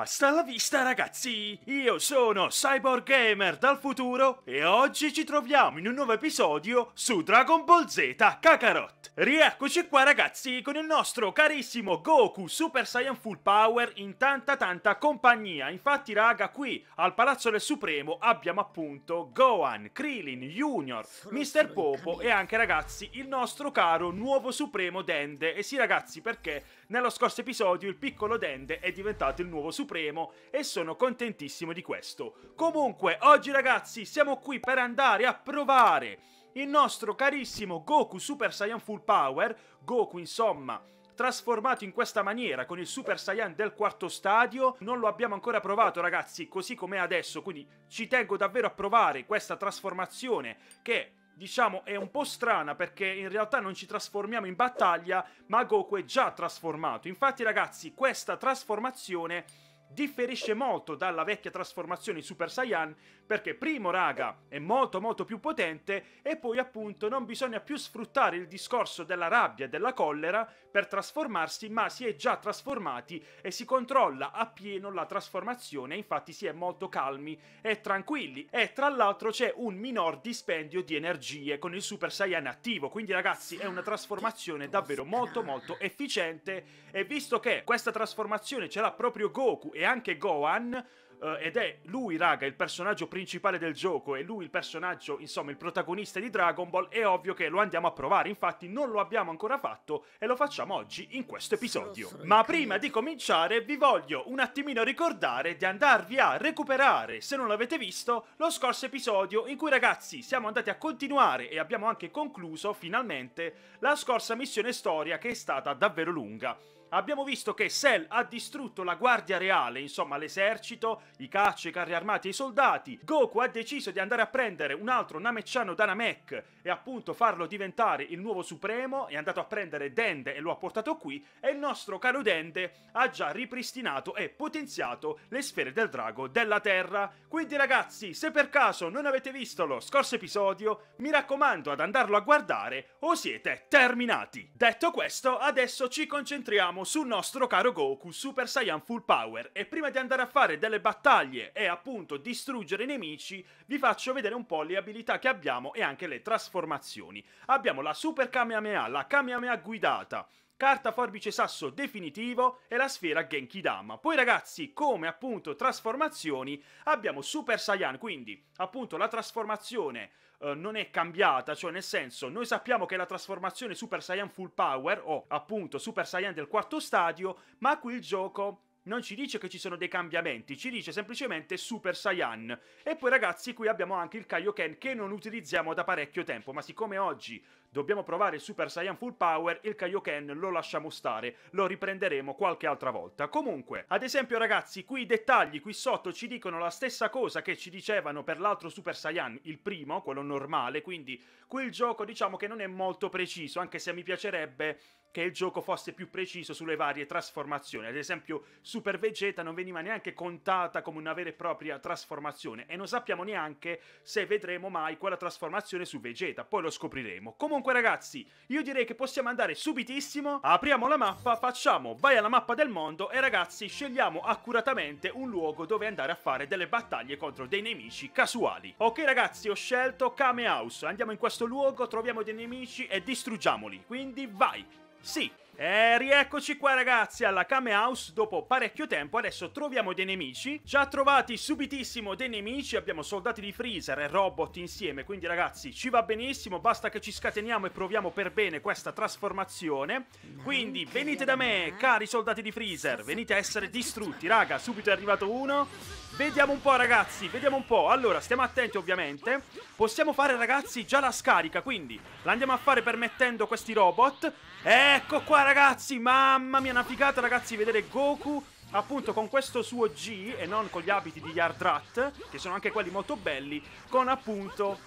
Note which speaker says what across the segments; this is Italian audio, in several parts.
Speaker 1: Hasta la vista ragazzi, io sono Cyborg Gamer dal futuro e oggi ci troviamo in un nuovo episodio su Dragon Ball Z Kakarot. Rieccoci qua ragazzi con il nostro carissimo Goku Super Saiyan Full Power in tanta tanta compagnia. Infatti raga qui al Palazzo del Supremo abbiamo appunto Gohan, Krillin, Junior, Mr. Popo e anche ragazzi il nostro caro nuovo Supremo Dende. E sì ragazzi perché nello scorso episodio il piccolo Dende è diventato il nuovo Supremo supremo e sono contentissimo di questo. Comunque, oggi ragazzi siamo qui per andare a provare il nostro carissimo Goku Super Saiyan Full Power, Goku insomma trasformato in questa maniera con il Super Saiyan del quarto stadio. Non lo abbiamo ancora provato ragazzi, così com'è adesso, quindi ci tengo davvero a provare questa trasformazione che diciamo è un po' strana perché in realtà non ci trasformiamo in battaglia, ma Goku è già trasformato. Infatti ragazzi, questa trasformazione differisce molto dalla vecchia trasformazione in Super Saiyan perché primo raga è molto molto più potente e poi appunto non bisogna più sfruttare il discorso della rabbia e della collera per trasformarsi ma si è già trasformati e si controlla appieno la trasformazione infatti si è molto calmi e tranquilli e tra l'altro c'è un minor dispendio di energie con il Super Saiyan attivo quindi ragazzi è una trasformazione davvero molto molto efficiente e visto che questa trasformazione ce l'ha proprio Goku e anche Gohan eh, ed è lui, raga, il personaggio principale del gioco è lui il personaggio, insomma, il protagonista di Dragon Ball, è ovvio che lo andiamo a provare, infatti non lo abbiamo ancora fatto e lo facciamo oggi in questo episodio. Ma prima di cominciare vi voglio un attimino ricordare di andarvi a recuperare, se non l'avete visto, lo scorso episodio in cui ragazzi siamo andati a continuare e abbiamo anche concluso finalmente la scorsa missione storia che è stata davvero lunga abbiamo visto che Cell ha distrutto la Guardia Reale, insomma l'esercito, i cacci, i carri armati e i soldati. Goku ha deciso di andare a prendere un altro Nameciano da Namek e appunto farlo diventare il nuovo Supremo, è andato a prendere Dende e lo ha portato qui e il nostro caro Dende ha già ripristinato e potenziato le sfere del drago della Terra. Quindi ragazzi, se per caso non avete visto lo scorso episodio, mi raccomando ad andarlo a guardare o siete terminati. Detto questo, adesso ci concentriamo siamo sul nostro caro Goku Super Saiyan Full Power e prima di andare a fare delle battaglie e appunto distruggere i nemici vi faccio vedere un po' le abilità che abbiamo e anche le trasformazioni. Abbiamo la Super Kamehameha, la Kamehameha guidata, carta forbice sasso definitivo e la sfera Genki Dama. Poi ragazzi, come appunto trasformazioni, abbiamo Super Saiyan, quindi appunto la trasformazione eh, non è cambiata, cioè nel senso noi sappiamo che la trasformazione Super Saiyan Full Power o appunto Super Saiyan del quarto stadio, ma qui il gioco non ci dice che ci sono dei cambiamenti, ci dice semplicemente Super Saiyan. E poi ragazzi qui abbiamo anche il Kaioken che non utilizziamo da parecchio tempo, ma siccome oggi dobbiamo provare Super Saiyan Full Power, il Kaioken lo lasciamo stare, lo riprenderemo qualche altra volta. Comunque, ad esempio ragazzi, qui i dettagli qui sotto ci dicono la stessa cosa che ci dicevano per l'altro Super Saiyan, il primo, quello normale, quindi qui il gioco diciamo che non è molto preciso, anche se mi piacerebbe che il gioco fosse più preciso sulle varie trasformazioni. Ad esempio, Super Vegeta non veniva neanche contata come una vera e propria trasformazione e non sappiamo neanche se vedremo mai quella trasformazione su Vegeta, poi lo scopriremo. Comunque ragazzi, io direi che possiamo andare subitissimo, apriamo la mappa, facciamo vai alla mappa del mondo e ragazzi scegliamo accuratamente un luogo dove andare a fare delle battaglie contro dei nemici casuali. Ok ragazzi, ho scelto Kame House, andiamo in questo luogo, troviamo dei nemici e distruggiamoli, quindi vai! See. E eh, rieccoci qua ragazzi alla Kame House dopo parecchio tempo, adesso troviamo dei nemici, già trovati subitissimo dei nemici, abbiamo soldati di Freezer e robot insieme, quindi ragazzi ci va benissimo, basta che ci scateniamo e proviamo per bene questa trasformazione, quindi venite da me cari soldati di Freezer, venite a essere distrutti, raga, subito è arrivato uno, vediamo un po' ragazzi, vediamo un po', allora stiamo attenti ovviamente, possiamo fare ragazzi già la scarica, quindi la andiamo a fare permettendo questi robot, ecco qua ragazzi, ragazzi, mamma mia, una figata ragazzi vedere Goku appunto con questo suo G e non con gli abiti di Yardrat, che sono anche quelli molto belli, con appunto,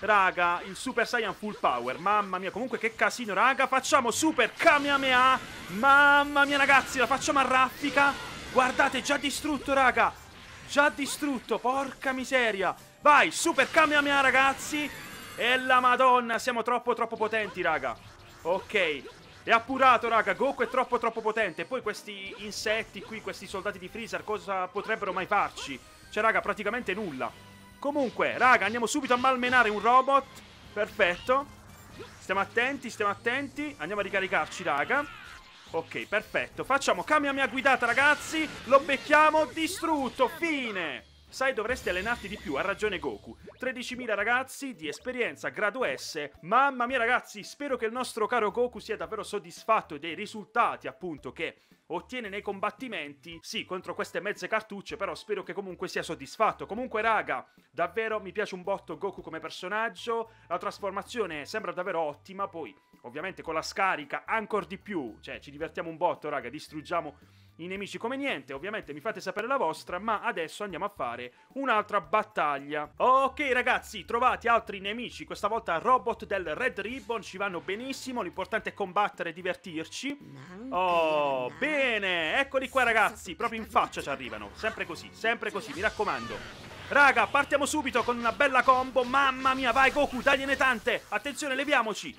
Speaker 1: raga, il Super Saiyan Full Power. Mamma mia, comunque che casino, raga, facciamo Super Kamehameha. Mamma mia, ragazzi, la facciamo a raffica. Guardate, già distrutto, raga. Già distrutto, porca miseria. Vai, Super Kamehameha, ragazzi. E la madonna, siamo troppo troppo potenti, raga. Ok, è appurato, raga. Goku è troppo, troppo potente. Poi questi insetti qui, questi soldati di Freezer, cosa potrebbero mai farci? Cioè, raga, praticamente nulla. Comunque, raga, andiamo subito a malmenare un robot. Perfetto. Stiamo attenti, stiamo attenti. Andiamo a ricaricarci, raga. Ok, perfetto. Facciamo cambia mia guidata, ragazzi. Lo becchiamo. Distrutto. Fine. Sai, dovresti allenarti di più, ha ragione Goku. 13.000 ragazzi di esperienza, grado S. Mamma mia ragazzi, spero che il nostro caro Goku sia davvero soddisfatto dei risultati appunto che ottiene nei combattimenti. Sì, contro queste mezze cartucce, però spero che comunque sia soddisfatto. Comunque raga, davvero mi piace un botto Goku come personaggio. La trasformazione sembra davvero ottima, poi ovviamente con la scarica ancora di più. Cioè, ci divertiamo un botto raga, distruggiamo i nemici come niente, ovviamente mi fate sapere la vostra, ma adesso andiamo a fare un'altra battaglia. Ok ragazzi, trovati altri nemici, questa volta robot del Red Ribbon, ci vanno benissimo, l'importante è combattere e divertirci. Oh, bene, eccoli qua ragazzi, proprio in faccia ci arrivano, sempre così, sempre così, mi raccomando. Raga, partiamo subito con una bella combo, mamma mia, vai Goku, tagliene tante, attenzione, leviamoci.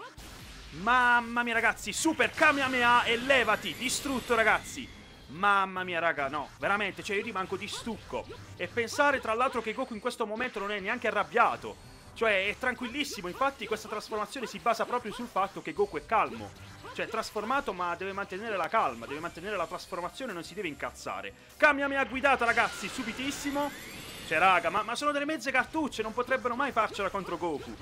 Speaker 1: Mamma mia ragazzi, super Kamehameha e levati, distrutto ragazzi. Mamma mia, raga, no, veramente, cioè io rimango di stucco. E pensare, tra l'altro, che Goku in questo momento non è neanche arrabbiato. Cioè, è tranquillissimo, infatti questa trasformazione si basa proprio sul fatto che Goku è calmo. Cioè, è trasformato ma deve mantenere la calma, deve mantenere la trasformazione, non si deve incazzare. Cambia mia guidata, ragazzi, subitissimo. Cioè, raga, ma, ma sono delle mezze cartucce, non potrebbero mai farcela contro Goku.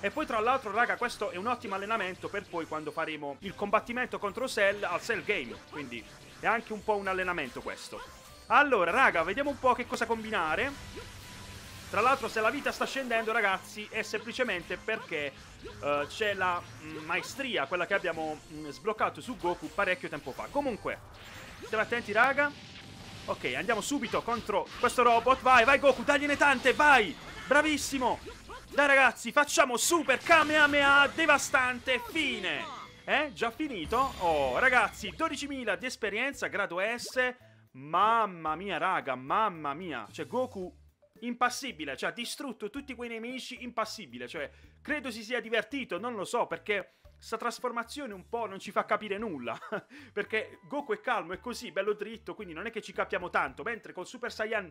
Speaker 1: E poi tra l'altro raga questo è un ottimo allenamento per poi quando faremo il combattimento contro Cell al Cell Game Quindi è anche un po' un allenamento questo. Allora, raga, vediamo un po' che cosa combinare. Tra l'altro, se la vita sta scendendo, ragazzi, è semplicemente perché uh, c'è la mh, mm, maestria, quella che abbiamo mh, mm, sbloccato su Goku parecchio tempo fa. Comunque, state attenti, raga. Ok, andiamo subito contro questo robot. Vai, vai Goku, tagliene tante, vai! Bravissimo! Dai ragazzi, facciamo super Kamehameha devastante, fine! Eh? Già finito? Oh, ragazzi, 12.000 di esperienza, grado S. Mamma mia, raga, mamma mia. Cioè, Goku impassibile, cioè ha distrutto tutti quei nemici impassibile, cioè credo si sia divertito, non lo so, perché sta trasformazione un po' non ci fa capire nulla, perché Goku è calmo, è così, bello dritto, quindi non è che ci capiamo tanto, mentre col Super Saiyan,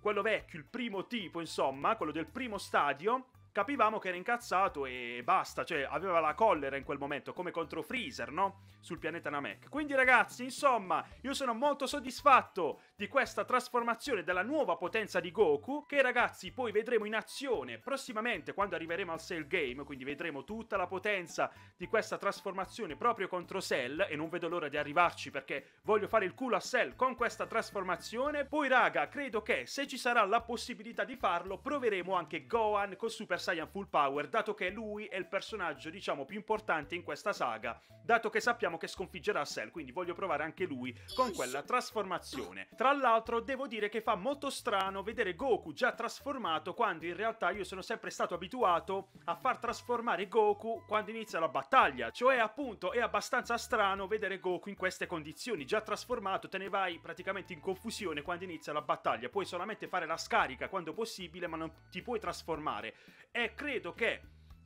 Speaker 1: quello vecchio, il primo tipo, insomma, quello del primo stadio, capivamo che era incazzato e basta, cioè aveva la collera in quel momento, come contro Freezer, no? Sul pianeta Namek. Quindi ragazzi, insomma, io sono molto soddisfatto di questa trasformazione della nuova potenza di Goku, che ragazzi poi vedremo in azione prossimamente quando arriveremo al Cell Game, quindi vedremo tutta la potenza di questa trasformazione proprio contro Cell, e non vedo l'ora di arrivarci perché voglio fare il culo a Cell con questa trasformazione. Poi raga, credo che se ci sarà la possibilità di farlo, proveremo anche Gohan con Super Saiyan Full Power, dato che lui è il personaggio, diciamo, più importante in questa saga, dato che sappiamo che sconfiggerà Cell, quindi voglio provare anche lui con quella trasformazione. Tra l'altro devo dire che fa molto strano vedere Goku già trasformato quando in realtà io sono sempre stato abituato a far trasformare Goku quando inizia la battaglia, cioè appunto è abbastanza strano vedere Goku in queste condizioni, già trasformato te ne vai praticamente in confusione quando inizia la battaglia, puoi solamente fare la scarica quando possibile ma non ti puoi trasformare e credo che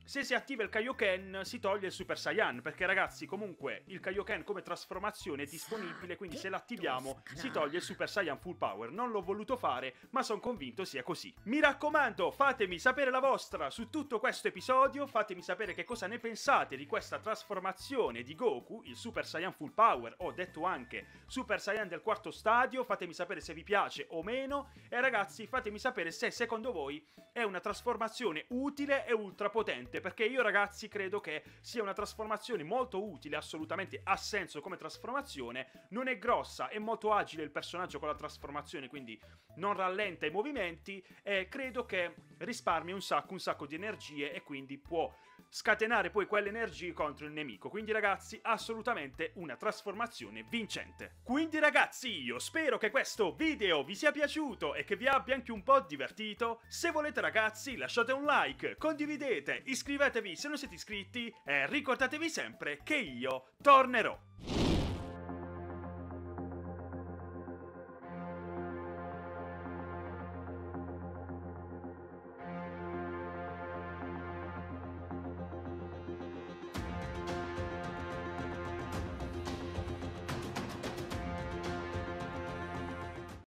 Speaker 1: se si attiva il Kaioken si toglie il Super Saiyan, perché ragazzi comunque il Kaioken come trasformazione è disponibile, quindi se l'attiviamo si toglie il Super Saiyan Full Power. Non l'ho voluto fare, ma sono convinto sia così. Mi raccomando, fatemi sapere la vostra su tutto questo episodio, fatemi sapere che cosa ne pensate di questa trasformazione di Goku, il Super Saiyan Full Power, ho detto anche Super Saiyan del quarto stadio, fatemi sapere se vi piace o meno e ragazzi fatemi sapere se secondo voi è una trasformazione utile e ultra potente veramente, perché io ragazzi credo che sia una trasformazione molto utile, assolutamente ha senso come trasformazione, non è grossa, è molto agile il personaggio con la trasformazione, quindi non rallenta i movimenti e credo che risparmi un sacco, un sacco di energie e quindi può scatenare poi quelle energie contro il nemico. Quindi ragazzi, assolutamente una trasformazione vincente. Quindi ragazzi, io spero che questo video vi sia piaciuto e che vi abbia anche un po' divertito. Se volete ragazzi, lasciate un like, condividete, iscrivetevi se non siete iscritti e ricordatevi sempre che io tornerò.